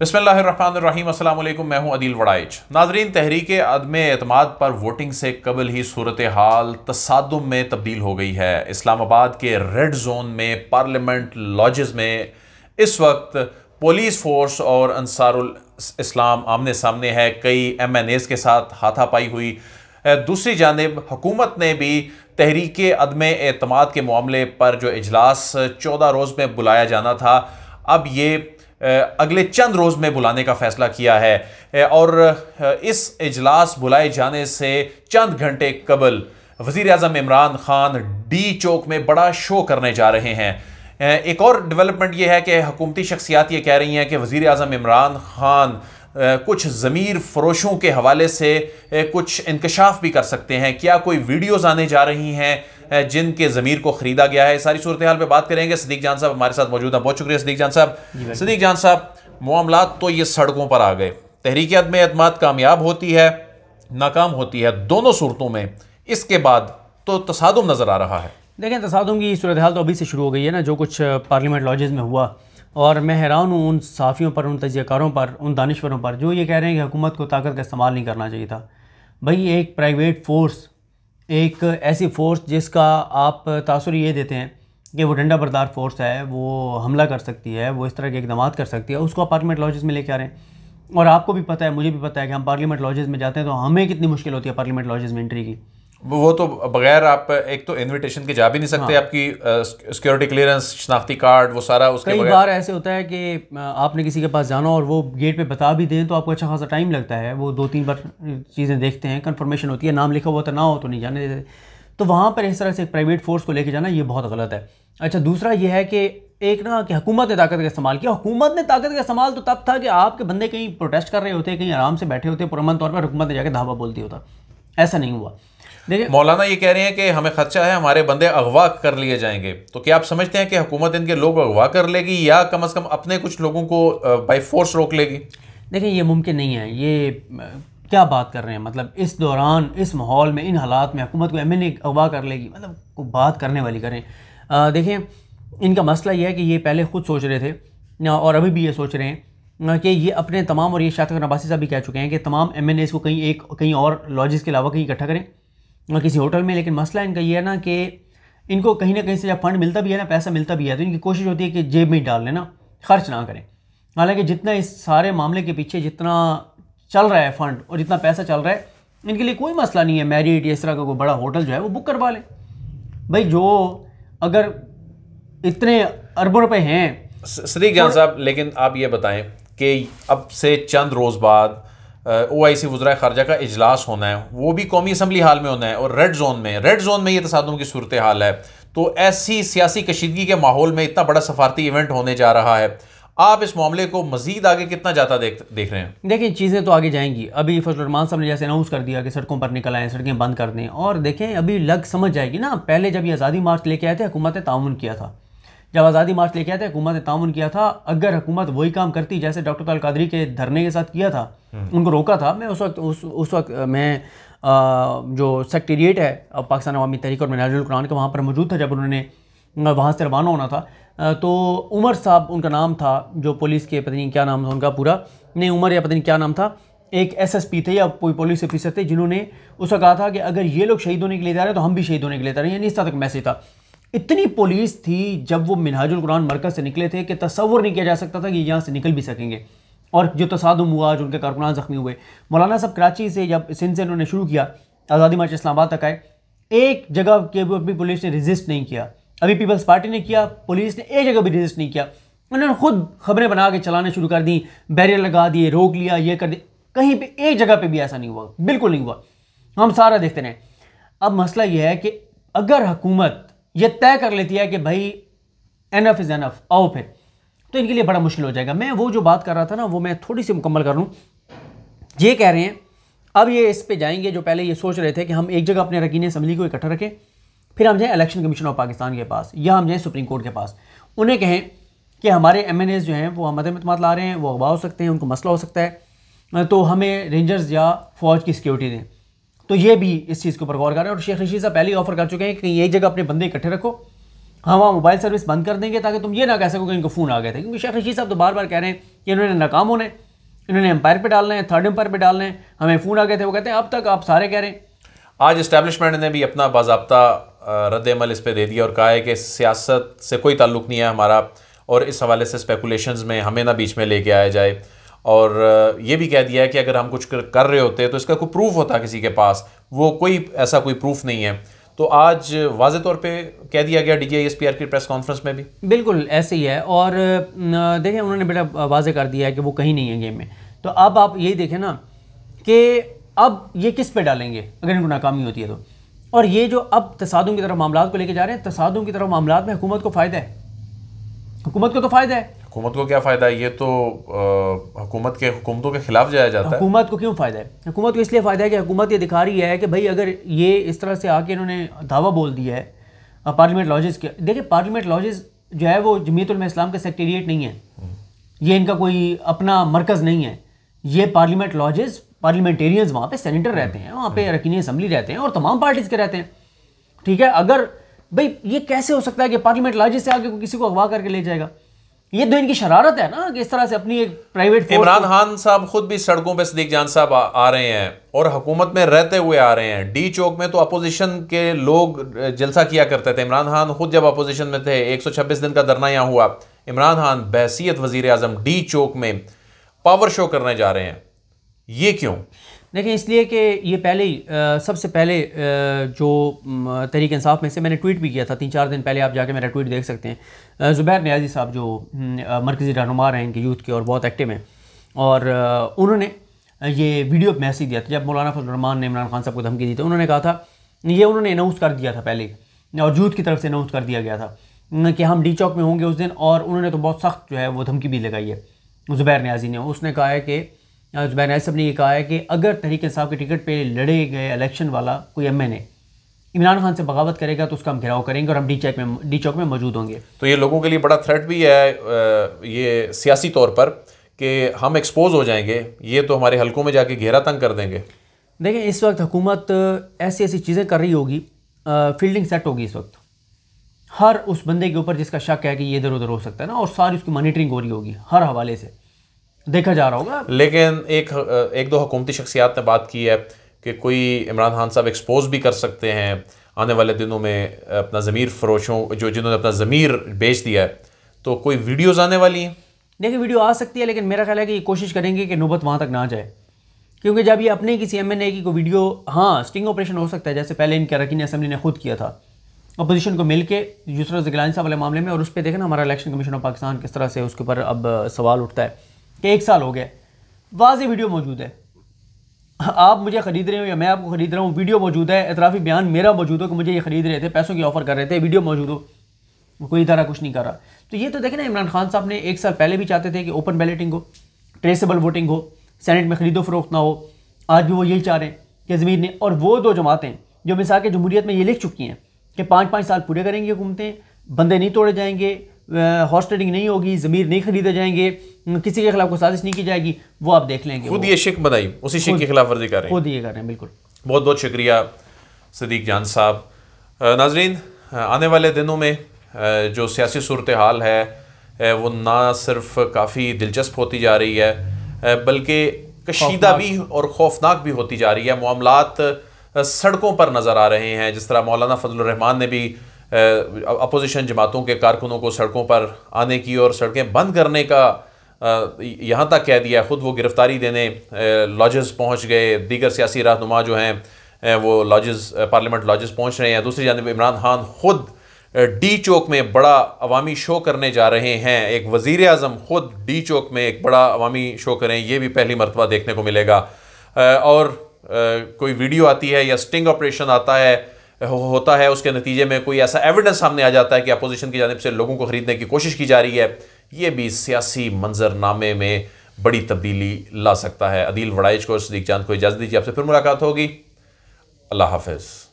बसमीम मैं हूं अदील वड़ाइच नाजरीन तहरीक अदम अतमाद पर वोटिंग से कबल ही सूरत हाल तसादम में तब्दील हो गई है इस्लामाबाद के रेड जोन में पार्लियामेंट लॉजेस में इस वक्त पुलिस फोर्स और अंसारुल इस्लाम आमने सामने है कई एम एन एज़ के साथ हाथापाई हुई दूसरी जानब हुकूमत ने भी तहरीक अदम अतमाद के मामले पर जो इजलास चौदह रोज़ में बुलाया जाना था अब ये अगले चंद रोज़ में बुलाने का फैसला किया है और इस इजलास बुलाए जाने से चंद घंटे कबल वजीर अजम इमरान खान डी चौक में बड़ा शो करने जा रहे हैं एक और डेवलपमेंट यह है कि हकूमती शख्सियात ये कह रही हैं कि वज़ी अजम इमरान खान कुछ ज़मीर फरोशों के हवाले से कुछ इंकशाफ भी कर सकते हैं क्या कोई वीडियोज़ आने जा रही हैं जिनके ज़मीर को ख़रीदा गया है सारी सूरत हाल पर बात करेंगे सदीक जान साहब हमारे साथ मौजूद हैं बहुत शुक्रिया सदीक जान साहब सदीक जान साहब मामला तो ये सड़कों पर आ गए तहरीक अदम अदमात कामयाब होती है नाकाम होती है दोनों सूरतों में इसके बाद तो तसादम नज़र आ रहा है देखें तसादम की सूरत हाल तो अभी से शुरू हो गई है ना जो कुछ पार्लियामेंट लॉजेज़ में हुआ और मैं हैरान हूँ उन साफ़ियों पर उन तजयकारों पर उन दानश्वरों पर जो ये कह रहे हैं कि हुकूमत को ताकत का इस्तेमाल नहीं करना चाहिए था भाई एक प्राइवेट फ़ोर्स एक ऐसी फ़ोर्स जिसका आप तासर ये देते हैं कि वो डंडा बरदार फोर्स है वो हमला कर सकती है वो इस तरह के इकदाम कर सकती है उसको आप पार्लियामेंट लॉजेस में लेके आ रहे हैं और आपको भी पता है मुझे भी पता है कि हम पार्लियामेंट लॉजेस में जाते हैं तो हमें कितनी मुश्किल होती है पार्लियामेंट लॉजेस में एंट्री की वो तो बगैर आप एक तो इनविटेशन के जा भी नहीं सकते हाँ। आपकी सिक्योरिटी क्लियरेंस शनाख्ती कार्ड वो सारा उसके कई बार ऐसे होता है कि आपने किसी के पास जाना और वो गेट पे बता भी दें तो आपको अच्छा खासा टाइम लगता है वो दो तीन बार चीज़ें देखते हैं कंफर्मेशन होती है नाम लिखा हुआ तो ना हो तो नहीं जाने देते तो वहाँ पर इस तरह से एक प्राइवेट फोर्स को लेकर जाना ये बहुत गलत है अच्छा दूसरा ये है कि एक ना कि हुकूमत ने ताकत का इस्तेमाल किया हुकूमत ने ताकत का इस्तेमाल तो तब था कि आपके बंदे कहीं प्रोटेस्ट कर रहे होते कहीं आराम से बैठे होते पुरमन तौर पर हुकूमत ने जाकर धावा बोलती होता ऐसा नहीं हुआ मौलाना ये कह रहे हैं कि हमें खदशा है हमारे बंदे अगवा कर लिए जाएंगे तो क्या आप समझते हैं कि हुकूमत इनके लोग अगवा कर लेगी या कम अज़ कम अपने कुछ लोगों को बाई फोर्स रोक लेगी देखिए ये मुमकिन नहीं है ये क्या बात कर रहे हैं मतलब इस दौरान इस माहौल में इन हालात में हुकूमत को एम एन अगवा कर लेगी मतलब को बात करने वाली करें देखें इनका मसला यह है कि ये पहले खुद सोच रहे थे और अभी भी ये सोच रहे हैं कि ये अपने तमाम और ये शातक नबासी साहब भी कह चुके हैं कि तमाम एम एन एस को कहीं एक कहीं और लॉजिस के अलावा कहीं इकट्ठा करें किसी होटल में लेकिन मसला इनका ये है ना कि इनको कहीं ना कहीं से जब फंड मिलता भी है ना पैसा मिलता भी है तो इनकी कोशिश होती है कि जेब में ही डाल लेना खर्च ना करें हालांकि जितना इस सारे मामले के पीछे जितना चल रहा है फंड और जितना पैसा चल रहा है इनके लिए कोई मसला नहीं है मैरिट इस तरह का कोई बड़ा होटल जो है वो बुक करवा लें भाई जो अगर इतने अरबों रुपये हैं श्री ज्ञान साहब लेकिन आप ये बताएं कि अब से चंद रोज़ बाद ओ आई सी वजरा खारजा का अजलास होना है वो भी कौमी असम्बली हाल में होना है और रेड जोन में रेड जोन में ये तसादम की सूरत हाल है तो ऐसी सियासी कशीदगी के माहौल में इतना बड़ा सफारती इवेंट होने जा रहा है आप इस मामले को मजीद आगे कितना जाता देख देख रहे हैं देखिए चीज़ें तो आगे जाएंगी अभी फजलरमान साहब ने जैसे अनाउंस कर दिया कि सड़कों पर निकल आए सड़कें बंद कर दें और देखें अभी लग समझ जाएगी ना पहले जब ये आज़ादी मार्च लेके आए थे हुकूमत ने ताउन किया था जब आज़ादी मार्च लेके आए थे हुकूमत ने ताउन किया था अगर हुकूमत वही काम करती जैसे डॉक्टर तल कादरी के धरने के साथ किया था हम्म। उनको रोका था मैं उस वक्त उस उस वक्त मैं आ, जो सेक्रेटेरिएट है पाकिस्तान अवामी तहरीक और मनाजुल कुरान के वहाँ पर मौजूद था जब उन्होंने वहाँ से रवाना होना था तो उमर साहब उनका नाम था जो पुलिस के पता नहीं क्या नाम था उनका पूरा नहीं उमर या पता नहीं क्या नाम था एक एसएसपी थे या कोई पुलिस ऑफिसर थे जिन्होंने उसका कहा था कि अगर ये लोग शहीद होने के लिए जा रहे हैं तो हम भी शहीद होने के लिए जा रहे हैं यानी इस तरह का मैसेज था इतनी पुलिस थी जब वो मिनहाजुल कुरान मरकज़ से निकले थे कि तस्वर नहीं किया जा सकता था कि यहाँ से निकल भी सकेंगे और जो तसादम हुआ जो उनके कारकुनान ज़ख्मी हुए मौलाना साहब कराची से जब सिंध से उन्होंने शुरू किया आज़ादी मार्च इस्लामाबाद तक आए एक जगह के भी पुलिस ने रजिस्ट नहीं किया अभी पीपल्स पार्टी ने किया पुलिस ने एक जगह भी रजिस्ट नहीं किया उन्होंने खुद खबरें बना के चलाने शुरू कर दी बैरियर लगा दिए रोक लिया ये कर दिया कहीं पे एक जगह पे भी ऐसा नहीं हुआ बिल्कुल नहीं हुआ हम सारा देखते रहे अब मसला यह है कि अगर हुकूमत ये तय कर लेती है कि भाई एनफ इज़ एनफ आओ फिर तो इनके लिए बड़ा मुश्किल हो जाएगा मैं वो जो बात कर रहा था ना वो मैं थोड़ी सी मुकम्मल कर लूँ ये कह रहे हैं अब ये इस पर जाएंगे जो पहले ये सोच रहे थे कि हम एक जगह अपने रकीन असम्बली को इकट्ठा रखें फिर हम जाएँ इलेक्शन कमीशन ऑफ पाकिस्तान के पास या हम जाएँ सुप्रीम कोर्ट के पास उन्हें कहें कि हमारे एम जो हैं वो हमद मतमात ला रहे हैं वो अगवा हो सकते हैं उनको मसला हो सकता है तो हमें रेंजर्स या फ़ौज की सिक्योरिटी दें तो ये भी इस चीज़ के ऊपर गौर करें और शेख रशीद साहब पहले ही ऑफर कर चुके हैं कि ये जगह अपने बंदे इकट्ठे रखो हम हाँ, वहाँ मोबाइल सर्विस बंद कर देंगे ताकि तुम ये ना कह सको कि इनको फ़ोन आ गए थे क्योंकि शेख रशीद साहब तो बार बार कह रहे हैं कि इन्होंने नाकाम होने इन्होंने एम्पायर पर डालना है थर्ड एम्पायर पर डालना है हमें फ़ोन आ गए थे वो कहते हैं अब तक आप सारे कह रहे हैं आज इस्टेबलिशमेंट ने भी अपना बाबा रद्द अमल इस पर दे दिया और कहा है कि सियासत से कोई ताल्लुक नहीं है हमारा और इस हवाले से स्पेकुलेशन में हमें ना बीच में लेके आया जाए और ये भी कह दिया है कि अगर हम कुछ कर रहे होते तो इसका कोई प्रूफ होता किसी के पास वो कोई ऐसा कोई प्रूफ नहीं है तो आज वाज तौर पे कह दिया गया डीजीआईएसपीआर की प्रेस कॉन्फ्रेंस में भी बिल्कुल ऐसे ही है और देखें उन्होंने बेटा वाज कर दिया है कि वो कहीं नहीं है गेम में तो अब आप यही देखें ना कि अब ये किस पे डालेंगे अगर इनको नाकामी होती है तो और ये जो अब तसादों की तरफ मामला को लेकर जा रहे हैं तसादों की तरफ मामला में हुकूमत को फ़ायदा है हुकूमत को तो फ़ायदा है हुकूमत को क्या फ़ायदा है ये तो हुकूमत के हुकूमतों के खिलाफ जाया जाता है हुकूमत को क्यों फ़ायदा है हुकूमत को इसलिए फ़ायदा है कि हुकूमत ये दिखा रही है कि भाई अगर ये इस तरह से आके इन्होंने दावा बोल दिया है पार्लियामेंट लॉजेज़ के देखिए पार्लियामेंट लॉजेज़ जो है वो जमीतुलम इस्लाम का सेक्रटेरिएट नहीं है हम्म। ये इनका कोई अपना मरकज़ नहीं है ये पार्लियामेंट लॉजेज़ पार्लियामेंटेरियंस वहाँ पर सेनेटर रहते हैं वहाँ पर रकीन असम्बली रहते हैं और तमाम पार्टीज़ के रहते हैं ठीक है अगर भाई ये कैसे हो सकता है कि पार्लियामेंट लॉजेज़ से आगे किसी को अगवा करके ले जाएगा ये तो इनकी शरारत है ना कि इस तरह से अपनी एक प्राइवेट इमरान खान साहब खुद भी सड़कों पे सदीक जान साहब आ रहे हैं और हुकूमत में रहते हुए आ रहे हैं डी चौक में तो अपोजिशन के लोग जलसा किया करते थे इमरान खान खुद जब अपोजिशन में थे 126 दिन का धरना यहाँ हुआ इमरान खान बहसीत वजीर अजम डी चौक में पावर शो करने जा रहे हैं ये क्यों देखिए इसलिए कि ये पहले ही सबसे पहले आ, जो तरीक इंसाफ में से मैंने ट्वीट भी किया था तीन चार दिन पहले आप जाके मेरा ट्वीट देख सकते हैं ज़ुबैर न्याजी साहब जो हम्म, मरकज़ी रहनुमा हैं इनके यूथ के और बहुत एक्टिव हैं और उन्होंने ये वीडियो मैसेज दिया था जब मौलाना फजलरहमान ने इमरान खान साहब को धमकी दी थी तो उन्होंने कहा था ये उन्होंने अनाउंस कर दिया था पहले और यूथ की तरफ से अनाउंस कर दिया गया था कि हम डी चौक में होंगे उस दिन और उन्होंने तो बहुत सख्त जो है वो धमकी भी लगाई है ज़ुबैर न्याजी ने उसने कहा है कि जुबैन असब ने यह कहा है कि अगर तहरीक साहब के टिकट पर लड़े गए इलेक्शन वाला कोई M N A Imran Khan से बगावत करेगा तो उसका हम घेराव करेंगे और हम डी चौक में डी चौक में मौजूद होंगे तो ये लोगों के लिए बड़ा थ्रेट भी है ये सियासी तौर पर कि हम एक्सपोज हो जाएंगे ये तो हमारे हलकों में जाके घेरा तंग कर देंगे देखें इस वक्त हुकूमत ऐसी ऐसी चीज़ें कर रही होगी फील्डिंग सेट होगी इस वक्त हर उस बंदे के ऊपर जिसका शक है कि ये इधर उधर हो सकता है ना और सारी उसकी मॉनिटरिंग हो रही होगी हर हवाले से देखा जा रहा होगा लेकिन एक एक दो हुकूमती शख्सियात ने बात की है कि कोई इमरान खान साहब एक्सपोज भी कर सकते हैं आने वाले दिनों में अपना ज़मीर फरोशों जो जिन्होंने अपना ज़मीर बेच दिया है तो कोई वीडियोज़ आने वाली हैं देखिए वीडियो आ सकती है लेकिन मेरा ख्याल है कि कोशिश करेंगे कि नौबत वहाँ तक ना जाए क्योंकि जब ये अपने किसी एम एन ए की कोई वीडियो हाँ स्टिंग ऑपरेशन हो सकता है जैसे पहले इनके अरकिन असम्बली ने खुद किया था अपोजिशन को मिल के यूसर जिगलानी साहब वाले मामले में और उस पर देखना हमारा इलेक्शन कमीशन ऑफ पाकिस्तान किस तरह से उसके ऊपर अब सवाल उठता है कि एक साल हो गया वाजी वीडियो मौजूद है आप मुझे ख़रीद रहे हो या मैं आपको ख़रीद रहा हूँ वीडियो मौजूद है इतराफ़ी बयान मेरा मौजूद हो कि मुझे ये ख़रीद रहे थे पैसों की ऑफ़र कर रहे थे वीडियो मौजूद हो कोई इधारा कुछ नहीं कर रहा तो ये तो देखें ना इमरान खान साहब ने एक साल पहले भी चाहते थे कि ओपन बैलेटिंग हो ट्रेसेबल वोटिंग हो सेनेट में ख़रीदो फरोख्त ना हो आज भी वो यही चाह रहे हैं कि ज़मीर ने और वो दो जमातें जो मिसाल के जमहूरीत में ये लिख चुकी हैं कि पाँच पाँच साल पूरे करेंगी हुकूमतें बंदे नहीं तोड़े जाएंगे हॉस्टेडिंग नहीं होगी ज़मीर नहीं ख़रीदे जाएंगे किसी के खिलाफ कोई साजिश नहीं की जाएगी वो आप देख लेंगे खुद ये शिक बताई उसी शिक की खिलाफ वर्जी कर रहे हैं खुद ये कर रहे हैं बिल्कुल बहुत बहुत शुक्रिया सदीक जान साहब नाजरीन आने वाले दिनों में जो सियासी सूरत हाल है वो ना सिर्फ काफ़ी दिलचस्प होती जा रही है बल्कि कशीदा भी और खौफनाक भी होती जा रही है मामलात सड़कों पर नज़र आ रहे हैं जिस तरह मौलाना फजलरहमान ने भी अपोजिशन जमातों के कारकुनों को सड़कों पर आने की और सड़कें बंद करने का यहाँ तक कह दिया ख़ुद वो गिरफ़्तारी देने लॉजेस पहुँच गए दीगर सियासी रहनुमा जो हैं वो लॉजेस पार्लियामेंट लॉजेस पहुँच रहे हैं दूसरी जानब इमरान खान ख़ुद डी चौक में बड़ा अवामी शो करने जा रहे हैं एक वज़ी अजम ख़ुद डी चौक में एक बड़ा अवामी शो करें ये भी पहली मरतबा देखने को मिलेगा और कोई वीडियो आती है या स्टिंग ऑपरेशन आता है होता है उसके नतीजे में कोई ऐसा एविडेंस सामने आ जाता है कि अपोजिशन की जानब से लोगों को ख़रीदने की कोशिश की जा रही है ये भी सियासी मंजरनामे में बड़ी तब्दीली ला सकता है अदील वड़ाइज को सदीक चांद को इजाज़त दीजिए आपसे फिर मुलाकात होगी अल्लाह हाफिज़